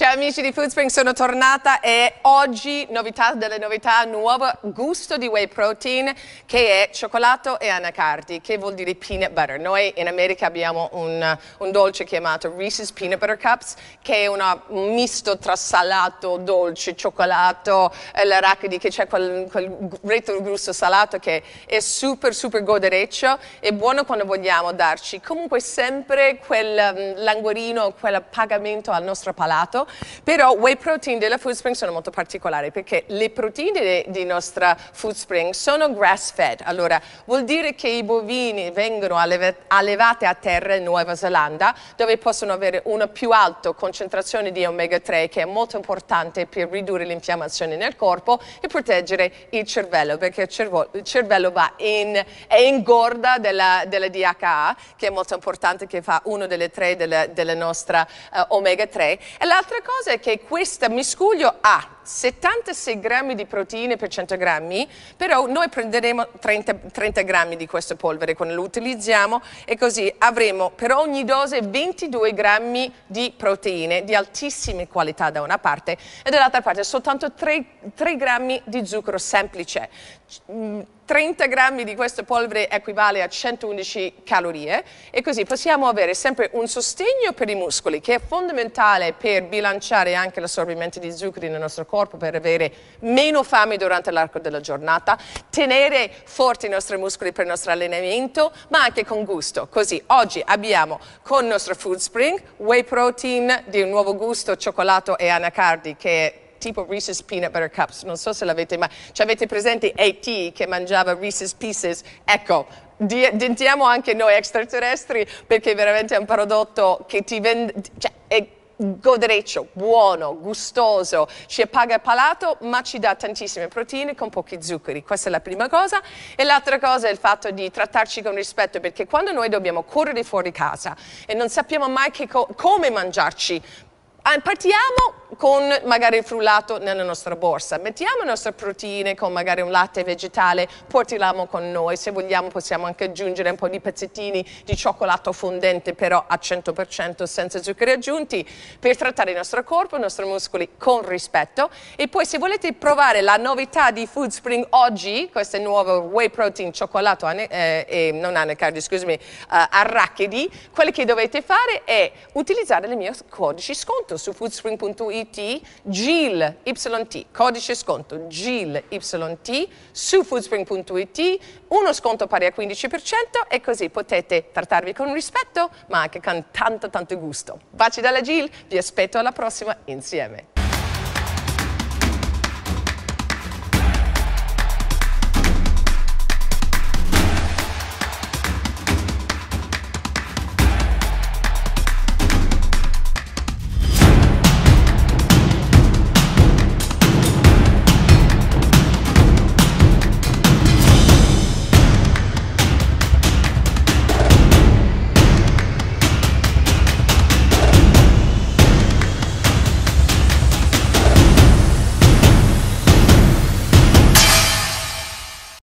Ciao amici di Foodspring, sono tornata e oggi novità delle novità, nuovo gusto di whey protein che è cioccolato e anacardi, che vuol dire peanut butter. Noi in America abbiamo un, un dolce chiamato Reese's Peanut Butter Cups che è un misto tra salato, dolce, cioccolato, eh, l'arachidi che c'è quel, quel retro gusto salato che è super super godereccio e buono quando vogliamo darci comunque sempre quel mm, languorino, quel pagamento al nostro palato però whey protein della Food Spring sono molto particolari perché le proteine di nostra Food Spring sono grass fed, allora vuol dire che i bovini vengono allevati a terra in Nuova Zelanda dove possono avere una più alta concentrazione di omega 3 che è molto importante per ridurre l'infiammazione nel corpo e proteggere il cervello perché il cervello, il cervello va in, è ingorda della, della DHA che è molto importante che fa uno delle tre della, della nostra uh, omega 3 e l'altra cosa è che questo miscuglio ha 76 grammi di proteine per 100 grammi, però noi prenderemo 30, 30 grammi di questo polvere quando lo utilizziamo e così avremo per ogni dose 22 grammi di proteine di altissime qualità da una parte e dall'altra parte soltanto 3, 3 grammi di zucchero semplice. 30 mm, grammi di questo polvere equivale a 111 calorie e così possiamo avere sempre un sostegno per i muscoli che è fondamentale per bilanciare anche l'assorbimento di zuccheri nel nostro corpo corpo per avere meno fame durante l'arco della giornata, tenere forti i nostri muscoli per il nostro allenamento, ma anche con gusto. Così oggi abbiamo con il nostro Food Spring whey protein di un nuovo gusto, cioccolato e anacardi che è tipo Reese's Peanut Butter Cups, non so se l'avete mai, ci avete presente A.T. che mangiava Reese's Pieces? Ecco, diventiamo anche noi extraterrestri perché veramente è un prodotto che ti vende, cioè, godreccio, buono, gustoso, ci appaga il palato ma ci dà tantissime proteine con pochi zuccheri, questa è la prima cosa e l'altra cosa è il fatto di trattarci con rispetto perché quando noi dobbiamo correre fuori casa e non sappiamo mai come mangiarci, ah, partiamo con magari il frullato nella nostra borsa. Mettiamo le nostre proteine con magari un latte vegetale, portiamo con noi, se vogliamo possiamo anche aggiungere un po' di pezzettini di cioccolato fondente però a 100% senza zuccheri aggiunti per trattare il nostro corpo, i nostri muscoli con rispetto e poi se volete provare la novità di Food Spring oggi, questo nuovo whey protein cioccolato eh, eh, non anacardi, scusami, eh, arachidi, quello che dovete fare è utilizzare il mio codice sconto su foodspring.it YT, GIL YT, codice sconto GIL YT su foodspring.it, uno sconto pari al 15% e così potete trattarvi con rispetto ma anche con tanto tanto gusto. Baci dalla GIL, vi aspetto alla prossima insieme.